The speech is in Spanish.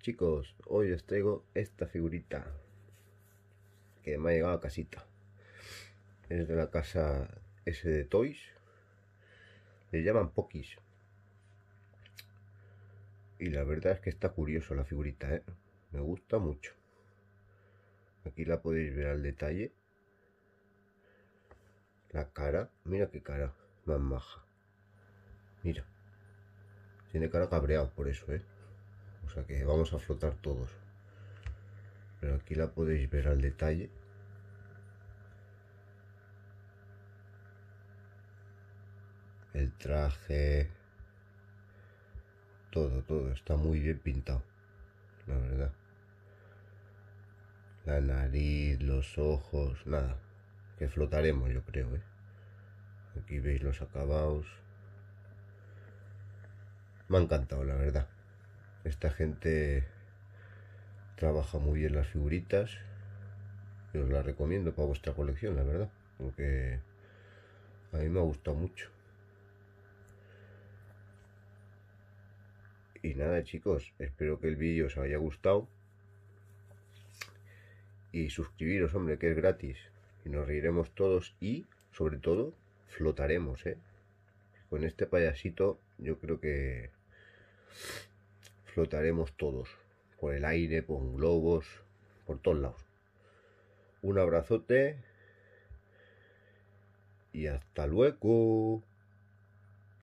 chicos, hoy os traigo esta figurita que me ha llegado a casita. Es de la casa S de Toys. Le llaman Pokis. Y la verdad es que está curioso la figurita, ¿eh? Me gusta mucho. Aquí la podéis ver al detalle. La cara, mira qué cara más maja. Mira. Tiene cara cabreado por eso, ¿eh? o sea que vamos a flotar todos pero aquí la podéis ver al detalle el traje todo todo está muy bien pintado la verdad la nariz los ojos nada que flotaremos yo creo ¿eh? aquí veis los acabados me ha encantado la verdad esta gente trabaja muy bien las figuritas. Yo os las recomiendo para vuestra colección, la verdad. Porque a mí me ha gustado mucho. Y nada chicos, espero que el vídeo os haya gustado. Y suscribiros, hombre, que es gratis. Y nos reiremos todos y, sobre todo, flotaremos, ¿eh? Con este payasito yo creo que flotaremos todos, por el aire, con globos, por todos lados. Un abrazote y hasta luego.